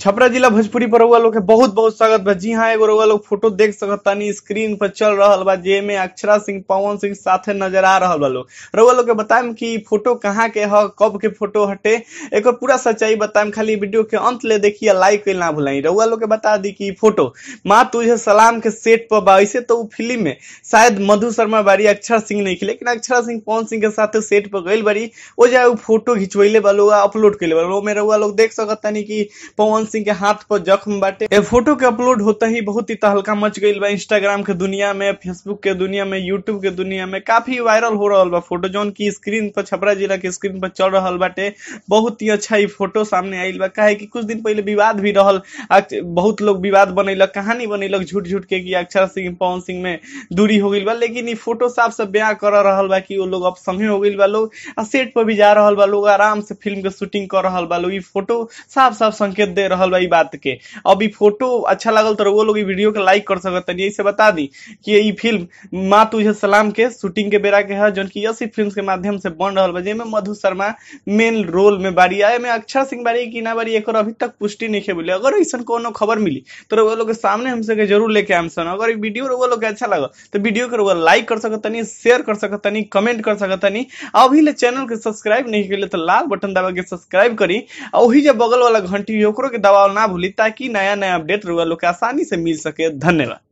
छपरा जिला भोजपुरी पर रउआ लोग के बहुत बहुत स्वागत बा जी हाँ एगो रउआ लोग फोटो देख सकता नहीं स्क्रीन पर चल रहा बा जे में अक्षरा सिंह पवन सिंह साथे नजर आ रहा बा लोग रउआ लोग के बताएम कि फोटो कहाँ के ह कब के फोटो हटे एक पूरा सच्चाई बताएम खाली वीडियो के अंत ले देखिए लाइक के ना भूलाई रउआ लोग के बता दी कि फोटो माँ तुझे सलाम के सेट पर बा ऐसे तो फिल्म में शायद मधु शर्मा बारी अक्षर सिंह नहीं लेकिन अक्षरा सिंह पवन सिंह के साथ सेट पर गई बारी वो जाए फोटो खिंचवैले बा लोग अपलोड कैले बा लोग देख सकता नहीं कि पवन सिंह के हाथ पर जख्म बाटे ए फोटो के अपलोड होते ही बहुत ही तहलका मच गई बा इंस्टाग्राम के दुनिया में फेसबुक के दुनिया में यूट्यूब के दुनिया में काफी वायरल हो रहा बा फोटो जोन की स्क्रीन पर छपरा जिला के स्क्रीन पर चल रहा बाटे बहुत ही अच्छा ये फोटो सामने आये बा कहे की कुछ दिन पहले विवाद भी रहा बहुत लोग विवाद बनेलक कहानी बनेलक झूठ झूठ के की अक्षर सिंह पवन सिंह में दूरी हो गई बा लेकिन ये फोटो साफ से ब्याह कर रहा बा की वो लोग अब समय हो गई बा लोग सेट पर भी जा रहा बा लोग आराम से फिल्म के शूटिंग कर रहा बा लोग ये फोटो साफ साफ संकेत दे रहा रहल बा बात के अब फोटो अच्छा लगल तो वो लोग वीडियो के लाइक कर सकते तनी इसे बता दी कि ये फिल्म माँ तुझे सलाम के शूटिंग के बेरा के है जो कि यसी फिल्म के माध्यम से बन रहा बा जेमे मधु शर्मा मेन रोल में बारी आए में अक्षर सिंह बारी की ना बारी एक अभी तक पुष्टि नहीं के बोले अगर ऐसा को खबर मिली तो वो लोग सामने हमसे के जरूर लेके आम सन अगर वीडियो वो लोग अच्छा लगा तो वीडियो के वो लाइक कर सकते नहीं शेयर कर सकते नहीं कमेंट कर सकते नहीं अभी ले चैनल के सब्सक्राइब नहीं कैले तो लाल बटन दबा के सब्सक्राइब करी और वही जब बगल वाला घंटी ओकरो के दबाव ना भूली ताकि नया नया अपडेट रुआ लोग आसानी से मिल सके धन्यवाद